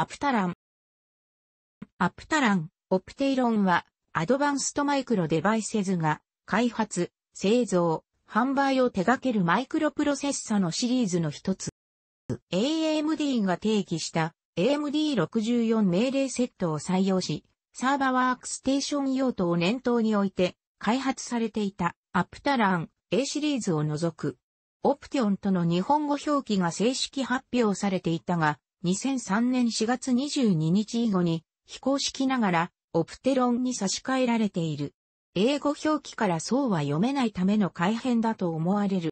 アプタラン。アプタラン、オプテイロンは、アドバンストマイクロデバイセズが、開発、製造、販売を手掛けるマイクロプロセッサのシリーズの一つ。AMD が定義した AMD64 命令セットを採用し、サーバワークステーション用途を念頭に置いて、開発されていたアプタラン A シリーズを除く、オプティオンとの日本語表記が正式発表されていたが、2003年4月22日以後に、非公式ながら、オプテロンに差し替えられている。英語表記からそうは読めないための改変だと思われる。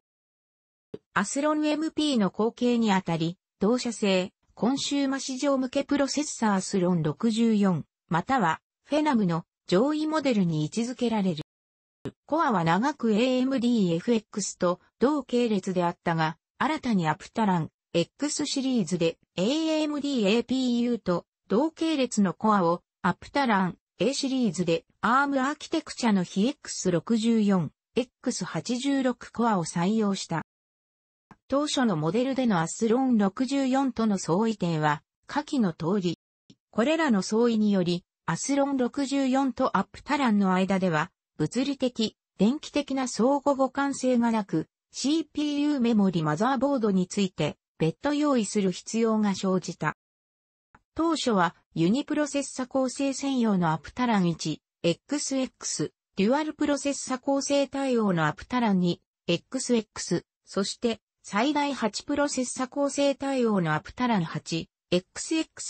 アスロン MP の後継にあたり、同社製、コンシューマ市場向けプロセッサーアスロン64、または、フェナムの上位モデルに位置づけられる。コアは長く AMDFX と同系列であったが、新たにアプタラン、X シリーズで AMD APU と同系列のコアをアプタラン A シリーズで ARM アーキテクチャの非 X64、X86 コアを採用した。当初のモデルでのアスロン64との相違点は下記の通り。これらの相違により、アスロン64とアプタランの間では、物理的、電気的な相互互換性がなく、CPU メモリマザーボードについて、別途用意する必要が生じた。当初はユニプロセッサ構成専用のアプタラン 1XX、デュアルプロセッサ構成対応のアプタラン 2XX、そして最大8プロセッサ構成対応のアプタラン 8XX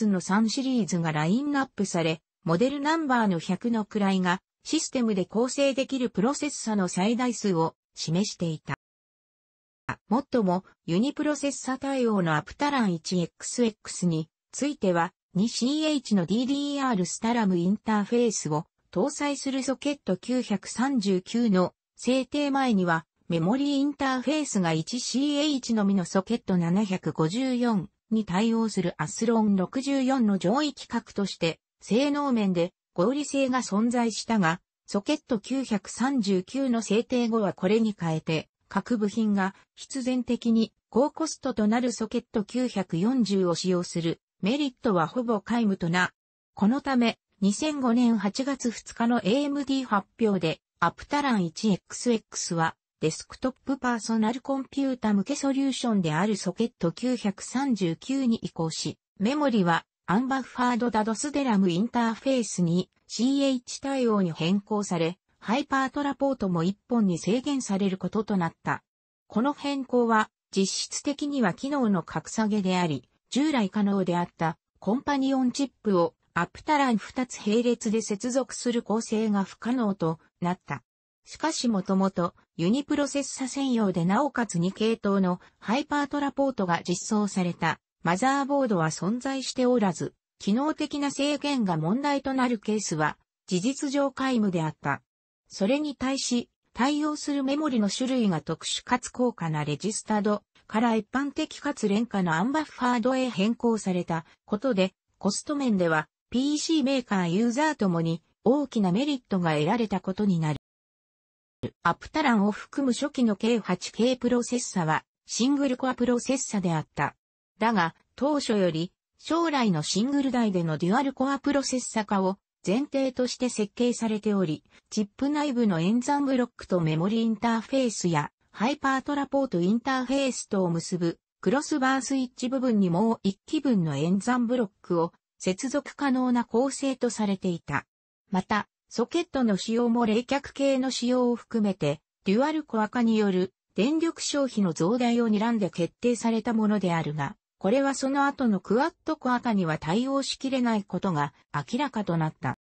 の3シリーズがラインナップされ、モデルナンバーの100の位がシステムで構成できるプロセッサの最大数を示していた。もっとも、ユニプロセッサ対応のアプタラン 1XX については、2CH の DDR スタラムインターフェースを搭載するソケット939の制定前には、メモリーインターフェースが 1CH のみのソケット754に対応するアスロン64の上位規格として、性能面で合理性が存在したが、ソケット939の制定後はこれに変えて、各部品が必然的に高コストとなるソケット940を使用するメリットはほぼ皆無とな。このため、2005年8月2日の AMD 発表で、アプタラン 1XX は、デスクトップパーソナルコンピュータ向けソリューションであるソケット939に移行し、メモリは、アンバッファードダドスデラムインターフェースに CH 対応に変更され、ハイパートラポートも1本に制限されることとなった。この変更は実質的には機能の格下げであり、従来可能であったコンパニオンチップをアプタラン2つ並列で接続する構成が不可能となった。しかしもともとユニプロセッサ専用でなおかつ2系統のハイパートラポートが実装されたマザーボードは存在しておらず、機能的な制限が問題となるケースは事実上皆無であった。それに対し、対応するメモリの種類が特殊かつ高価なレジスタードから一般的かつ廉価なアンバッファードへ変更されたことで、コスト面では PC メーカーユーザーともに大きなメリットが得られたことになる。アプタランを含む初期の k 8K プロセッサはシングルコアプロセッサであった。だが、当初より将来のシングル台でのデュアルコアプロセッサ化を前提として設計されており、チップ内部の演算ブロックとメモリインターフェースやハイパートラポートインターフェースとを結ぶクロスバースイッチ部分にもう1気分の演算ブロックを接続可能な構成とされていた。また、ソケットの使用も冷却系の使用を含めて、デュアルコア化による電力消費の増大を睨んで決定されたものであるが、これはその後のクワッドコア化には対応しきれないことが明らかとなった。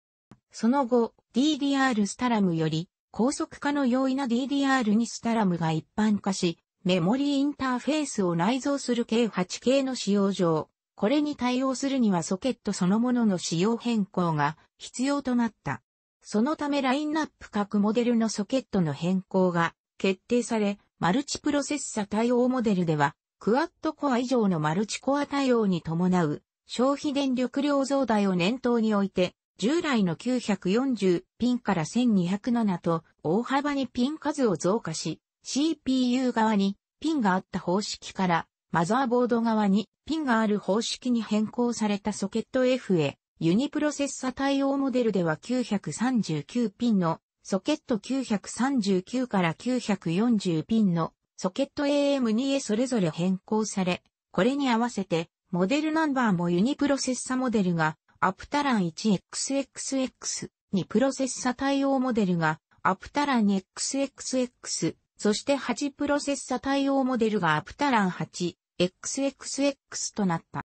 その後、DDR スタラムより高速化の容易な DDR にスタラムが一般化し、メモリーインターフェースを内蔵する計8系の使用上、これに対応するにはソケットそのものの仕様変更が必要となった。そのためラインナップ各モデルのソケットの変更が決定され、マルチプロセッサ対応モデルではクワッドコア以上のマルチコア対応に伴う消費電力量増大を念頭において、従来の940ピンから1207と大幅にピン数を増加し、CPU 側にピンがあった方式からマザーボード側にピンがある方式に変更されたソケット F へユニプロセッサ対応モデルでは939ピンのソケット939から940ピンのソケット AM2 へそれぞれ変更され、これに合わせて、モデルナンバーもユニプロセッサモデルが、アプタラン 1XXX にプロセッサ対応モデルが、アプタラン 2XXX、そして8プロセッサ対応モデルがアプタラン 8XXX となった。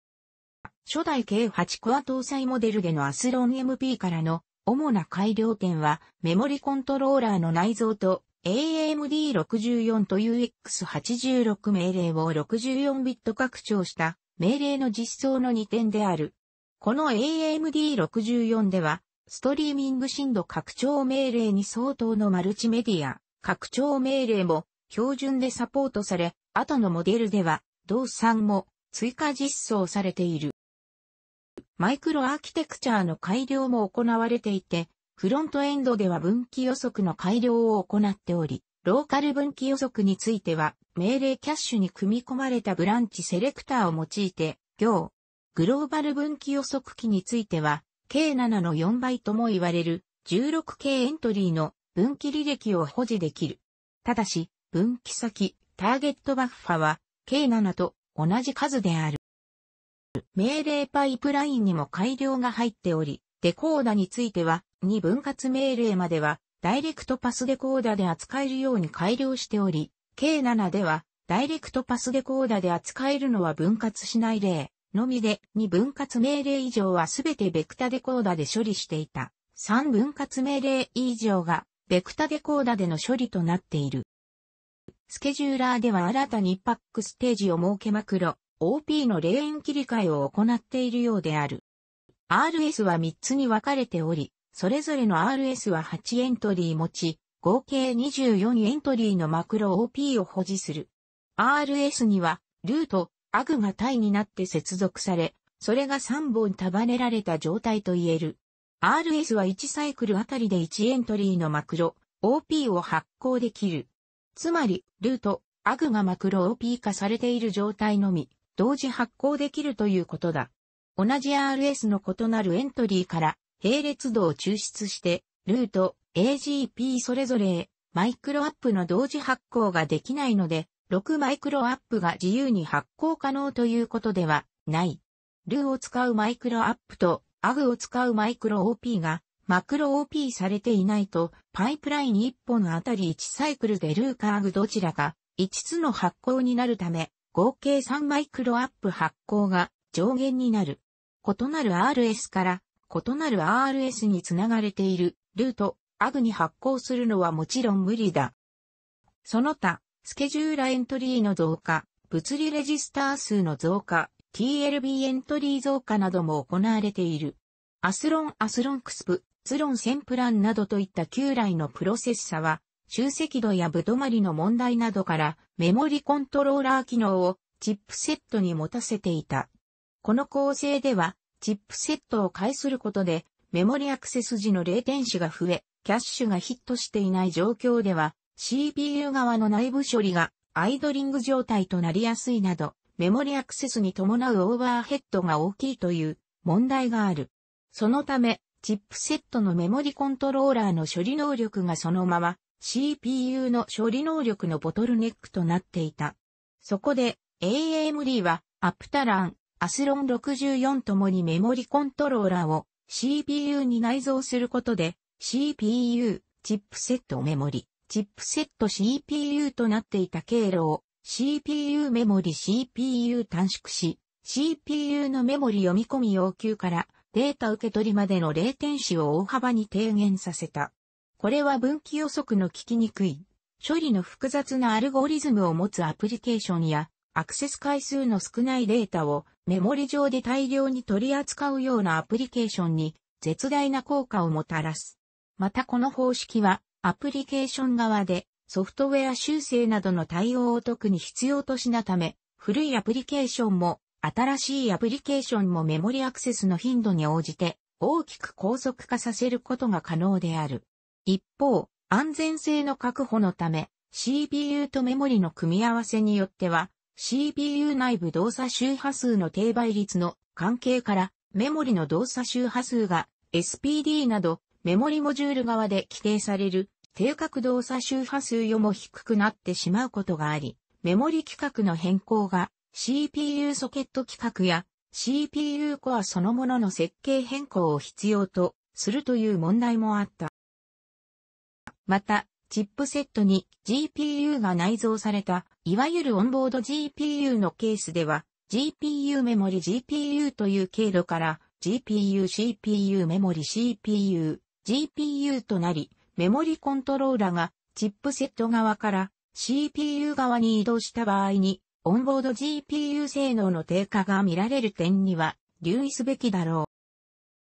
初代計8コア搭載モデルでのアスロン MP からの主な改良点はメモリコントローラーの内蔵と AMD64 と UX86 命令を64ビット拡張した命令の実装の2点である。この AMD64 では、ストリーミング振度拡張命令に相当のマルチメディア、拡張命令も標準でサポートされ、後のモデルでは、動産も追加実装されている。マイクロアーキテクチャーの改良も行われていて、フロントエンドでは分岐予測の改良を行っており、ローカル分岐予測については、命令キャッシュに組み込まれたブランチセレクターを用いて、行、グローバル分岐予測機については、K7 の4倍とも言われる 16K エントリーの分岐履歴を保持できる。ただし、分岐先、ターゲットバッファは K7 と同じ数である。命令パイプラインにも改良が入っており、デコーダについてはに分割命令までは、ダイレクトパスデコーダで扱えるように改良しており、K7 では、ダイレクトパスデコーダで扱えるのは分割しない例のみで、2分割命令以上はすべてベクタデコーダで処理していた。3分割命令以上が、ベクタデコーダでの処理となっている。スケジューラーでは新たにパックステージを設けマクロ、OP のレーン切り替えを行っているようである。RS は3つに分かれており、それぞれの RS は8エントリー持ち、合計24エントリーのマクロ OP を保持する。RS には、ルート、アグが体になって接続され、それが3本束ねられた状態と言える。RS は1サイクルあたりで1エントリーのマクロ、OP を発行できる。つまり、ルート、アグがマクロ OP 化されている状態のみ、同時発行できるということだ。同じ RS の異なるエントリーから並列度を抽出して、ルート、AGP それぞれマイクロアップの同時発行ができないので、6マイクロアップが自由に発行可能ということではない。ルーを使うマイクロアップと、アグを使うマイクロ OP が、マクロ OP されていないと、パイプライン1本あたり1サイクルでルーかアグどちらか、5つの発行になるため、合計3マイクロアップ発行が上限になる。異なる RS から異なる RS につながれているルート、アグに発行するのはもちろん無理だ。その他、スケジューラエントリーの増加、物理レジスター数の増加、TLB エントリー増加なども行われている。アスロン、アスロンクスプ、ツロンセンプランなどといった旧来のプロセッサは、集積度やぶ止まりの問題などからメモリコントローラー機能をチップセットに持たせていた。この構成ではチップセットを介することで、メモリアクセス時の0点子が増え、キャッシュがヒットしていない状況では、CPU 側の内部処理がアイドリング状態となりやすいなど、メモリアクセスに伴うオーバーヘッドが大きいという問題がある。そのため、チップセットのメモリコントローラーの処理能力がそのまま CPU の処理能力のボトルネックとなっていた。そこで AMD はアプタランアスロン64ともにメモリコントローラーを CPU に内蔵することで CPU、チップセットメモリ、チップセット CPU となっていた経路を CPU メモリ CPU 短縮し CPU のメモリ読み込み要求からデータ受け取りまでの0点子を大幅に低減させた。これは分岐予測の効きにくい、処理の複雑なアルゴリズムを持つアプリケーションや、アクセス回数の少ないデータをメモリ上で大量に取り扱うようなアプリケーションに絶大な効果をもたらす。またこの方式はアプリケーション側でソフトウェア修正などの対応を特に必要としなため、古いアプリケーションも新しいアプリケーションもメモリアクセスの頻度に応じて大きく高速化させることが可能である。一方、安全性の確保のため CPU とメモリの組み合わせによっては CPU 内部動作周波数の低倍率の関係からメモリの動作周波数が SPD などメモリモジュール側で規定される定格動作周波数よも低くなってしまうことがあり、メモリ規格の変更が CPU ソケット規格や CPU コアそのものの設計変更を必要とするという問題もあった。また、チップセットに GPU が内蔵された、いわゆるオンボード GPU のケースでは、GPU メモリ GPU という経路から GPU CPU メモリ CPU GPU となり、メモリコントローラがチップセット側から CPU 側に移動した場合に、オンボード GPU 性能の低下が見られる点には留意すべきだろ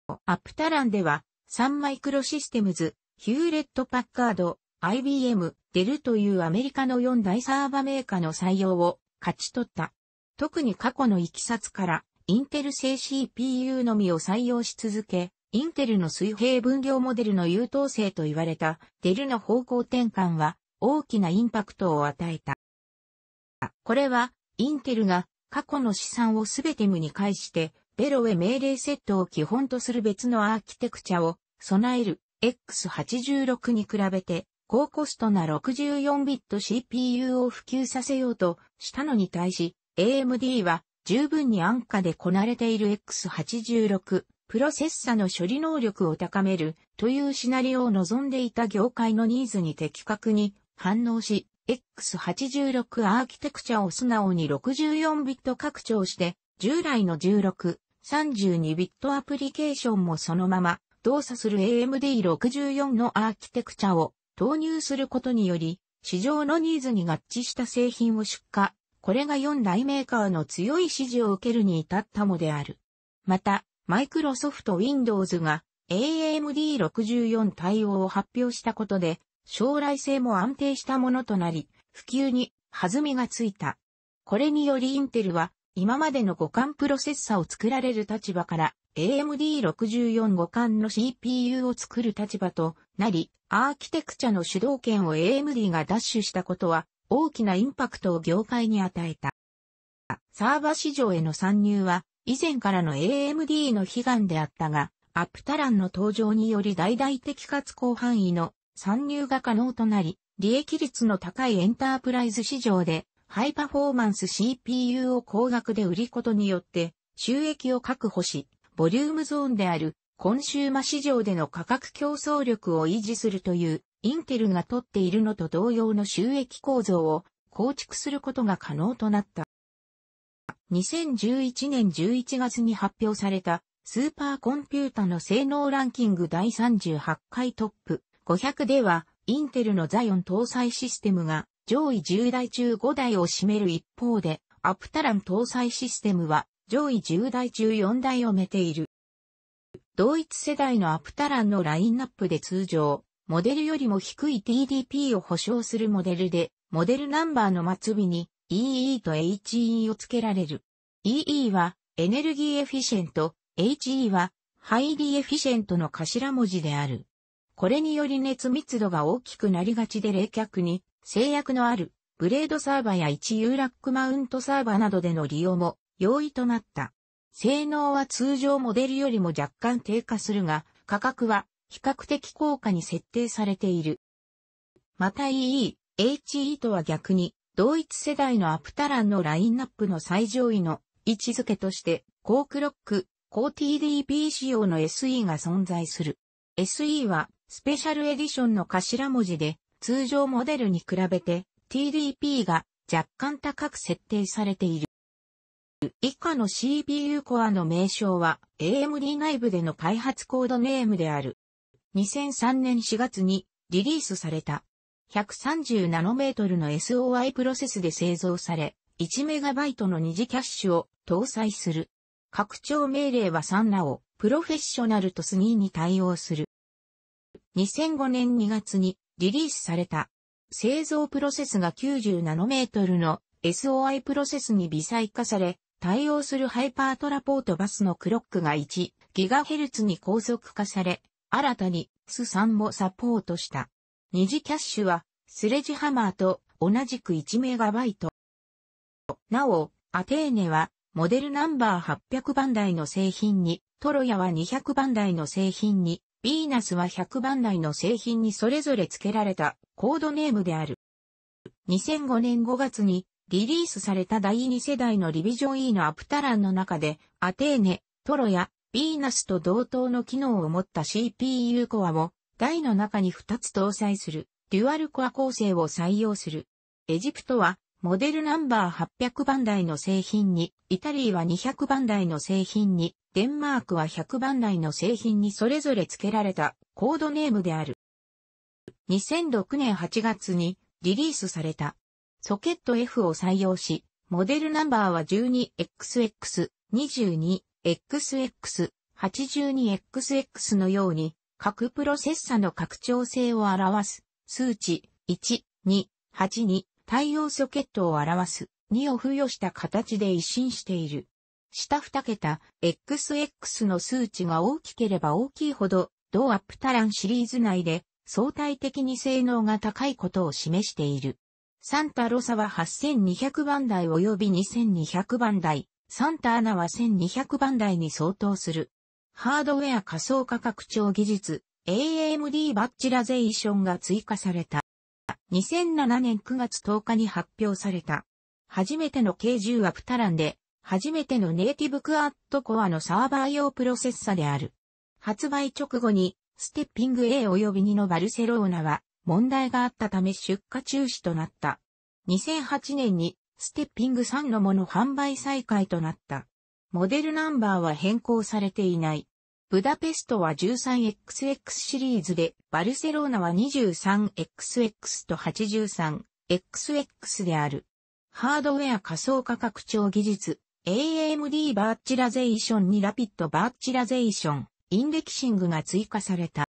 う。アップタランでは、サンマイクロシステムズ、ヒューレット・パッカード、IBM、デルというアメリカの4大サーバメーカーの採用を勝ち取った。特に過去のいきさつから、インテル製 CPU のみを採用し続け、インテルの水平分量モデルの優等生と言われたデルの方向転換は大きなインパクトを与えた。これは、インテルが過去の資産をすべて無に返して、ベロウェ命令セットを基本とする別のアーキテクチャを備える X86 に比べて高コストな 64bit CPU を普及させようとしたのに対し、AMD は十分に安価でこなれている X86 プロセッサの処理能力を高めるというシナリオを望んでいた業界のニーズに的確に反応し、X86 アーキテクチャを素直に 64bit 拡張して、従来の16、32bit アプリケーションもそのまま動作する AMD64 のアーキテクチャを投入することにより、市場のニーズに合致した製品を出荷、これが4大メーカーの強い支持を受けるに至ったもである。また、マイクロソフト Windows が AMD64 対応を発表したことで、将来性も安定したものとなり、普及に弾みがついた。これによりインテルは、今までの互換プロセッサを作られる立場から、AMD64 互換の CPU を作る立場となり、アーキテクチャの主導権を AMD が奪取したことは大きなインパクトを業界に与えた。サーバー市場への参入は以前からの AMD の悲願であったが、アップタランの登場により大々的かつ広範囲の参入が可能となり、利益率の高いエンタープライズ市場でハイパフォーマンス CPU を高額で売ることによって収益を確保し、ボリュームゾーンであるコンシューマ市場での価格競争力を維持するというインテルが取っているのと同様の収益構造を構築することが可能となった。2011年11月に発表されたスーパーコンピュータの性能ランキング第38回トップ500ではインテルのザイオン搭載システムが上位10台中5台を占める一方でアプタラン搭載システムは上位10代中4代をめている。同一世代のアプタランのラインナップで通常、モデルよりも低い TDP を保証するモデルで、モデルナンバーの末尾に EE と HE を付けられる。EE はエネルギーエフィシェント、HE はハイリーエフィシェントの頭文字である。これにより熱密度が大きくなりがちで冷却に制約のあるグレードサーバや1ユーラックマウントサーバなどでの利用も容易となった。性能は通常モデルよりも若干低下するが、価格は比較的高価に設定されている。また EE、HE とは逆に、同一世代のアプタランのラインナップの最上位の位置づけとして、高クロック、高 TDP 仕様の SE が存在する。SE は、スペシャルエディションの頭文字で、通常モデルに比べて TDP が若干高く設定されている。以下の CPU コアの名称は AMD 内部での開発コードネームである。2003年4月にリリースされた。130ナノメートルの SOI プロセスで製造され、1イトの二次キャッシュを搭載する。拡張命令は3ナオ、プロフェッショナルとスニーに対応する。2005年2月にリリースされた。製造プロセスが90ナノメートルの SOI プロセスに微細化され、対応するハイパートラポートバスのクロックが 1GHz に高速化され、新たに S3 もサポートした。二次キャッシュはスレジハマーと同じく 1MB。なお、アテーネはモデルナンバー800番台の製品に、トロヤは200番台の製品に、ビーナスは100番台の製品にそれぞれ付けられたコードネームである。2005年5月にリリースされた第2世代のリビジョン E のアプタランの中で、アテーネ、トロや、ビーナスと同等の機能を持った CPU コアを、台の中に2つ搭載する、デュアルコア構成を採用する。エジプトは、モデルナンバー800番台の製品に、イタリーは200番台の製品に、デンマークは100番台の製品にそれぞれ付けられたコードネームである。2006年8月にリリースされたソケット F を採用し、モデルナンバーは 12XX、22XX、82XX のように、各プロセッサの拡張性を表す、数値1、2、8に対応ソケットを表す2を付与した形で一新している。下2桁、XX の数値が大きければ大きいほど、同アップタランシリーズ内で相対的に性能が高いことを示している。サンタロサは8200番台及び2200番台、サンタアナは1200番台に相当する。ハードウェア仮想価格調技術、AMD バッチラゼーションが追加された。2007年9月10日に発表された。初めての K－ 重アプタランで、初めてのネイティブクアットコアのサーバー用プロセッサである。発売直後に、ステッピング A 及び2のバルセローナは、問題があったため出荷中止となった。2008年にステッピング3のもの販売再開となった。モデルナンバーは変更されていない。ブダペストは 13XX シリーズで、バルセロナは 23XX と 83XX である。ハードウェア仮想価格調技術、AMD バーチラゼーションにラピッドバーチラゼーション、インデキシングが追加された。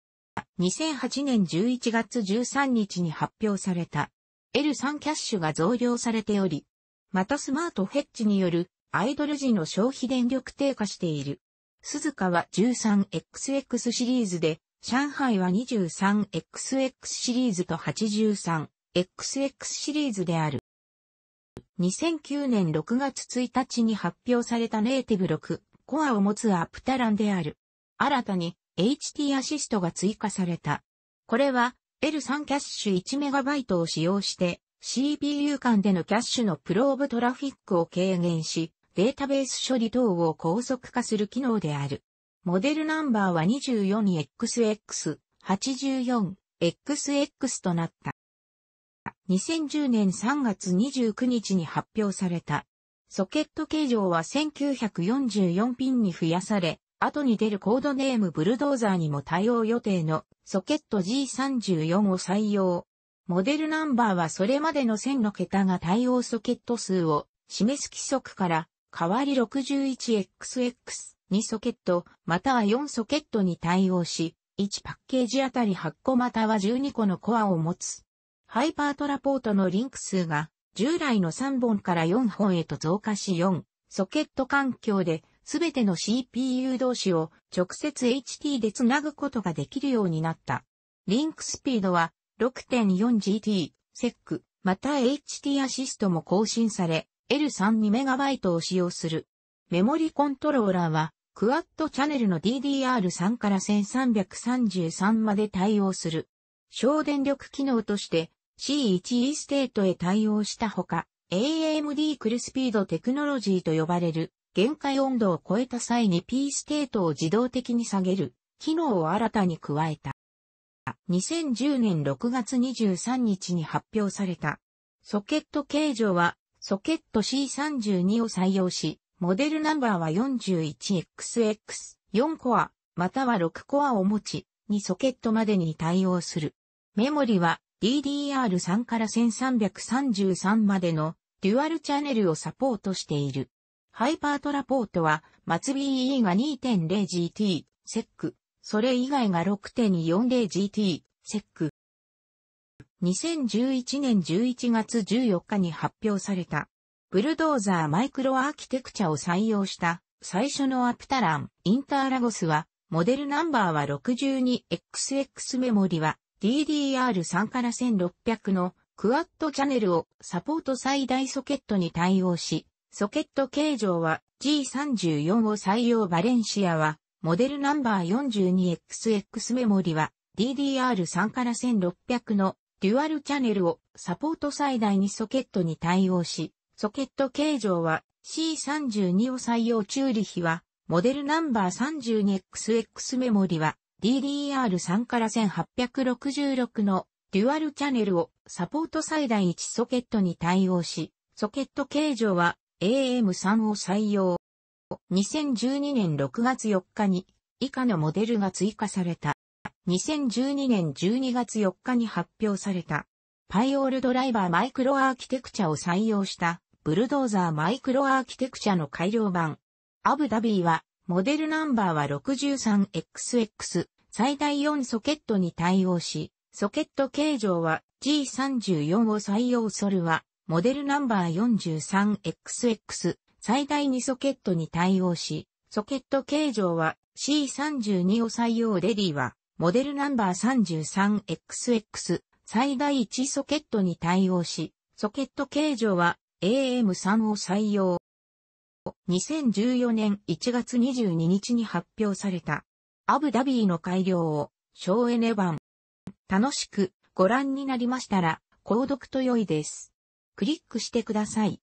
2008年11月13日に発表された L3 キャッシュが増量されており、またスマートヘッジによるアイドル時の消費電力低下している。鈴鹿は 13XX シリーズで、上海は 23XX シリーズと 83XX シリーズである。2009年6月1日に発表されたネイティブ6コアを持つアプタランである。新たに HT アシストが追加された。これは L3 キャッシュ 1MB を使用して CPU 間でのキャッシュのプローブトラフィックを軽減し、データベース処理等を高速化する機能である。モデルナンバーは 24XX84XX となった。2010年3月29日に発表された。ソケット形状は1944ピンに増やされ、後に出るコードネームブルドーザーにも対応予定のソケット G34 を採用。モデルナンバーはそれまでの1000の桁が対応ソケット数を示す規則から代わり 61XX2 ソケットまたは4ソケットに対応し、1パッケージあたり8個または12個のコアを持つ。ハイパートラポートのリンク数が従来の3本から4本へと増加し4ソケット環境ですべての CPU 同士を直接 HT でつなぐことができるようになった。リンクスピードは 6.4GT、SEC、また HT アシストも更新され、L32MB を使用する。メモリコントローラーは、クワッドチャネルの DDR3 から1333まで対応する。省電力機能として C1 E ステートへ対応したほか、AMD クルスピードテクノロジーと呼ばれる限界温度を超えた際に P ステートを自動的に下げる機能を新たに加えた。2010年6月23日に発表された。ソケット形状はソケット C32 を採用し、モデルナンバーは 41XX、4コア、または6コアを持ち、2ソケットまでに対応する。メモリは DDR3 から1333までのデュアルチャンネルをサポートしている。ハイパートラポートは、マツ BE が 2.0GT、セック、それ以外が 6.40GT、セック。2011年11月14日に発表された、ブルドーザーマイクロアーキテクチャを採用した最初のアプタラン、インターラゴスは、モデルナンバーは 62XX メモリは DDR3 から1600のクワッドチャネルをサポート最大ソケットに対応し、ソケット形状は G34 を採用バレンシアは、モデルナンバー 42XX メモリは DDR3 から1600のデュアルチャネルをサポート最大にソケットに対応し、ソケット形状は C32 を採用チューリヒは、モデルナンバー 32XX メモリは DDR3 から1866のデュアルチャネルをサポート最大1ソケットに対応し、ソケット形状は AM3 を採用。2012年6月4日に以下のモデルが追加された。2012年12月4日に発表された。パイオールドライバーマイクロアーキテクチャを採用したブルドーザーマイクロアーキテクチャの改良版。アブダビーはモデルナンバーは 63XX 最大4ソケットに対応し、ソケット形状は G34 を採用ソルはモデルナンバー 43XX 最大2ソケットに対応し、ソケット形状は C32 を採用レディは、モデルナンバー 33XX 最大1ソケットに対応し、ソケット形状は AM3 を採用。2014年1月22日に発表された、アブダビーの改良を、省エネ版。楽しくご覧になりましたら、購読と良いです。クリックしてください。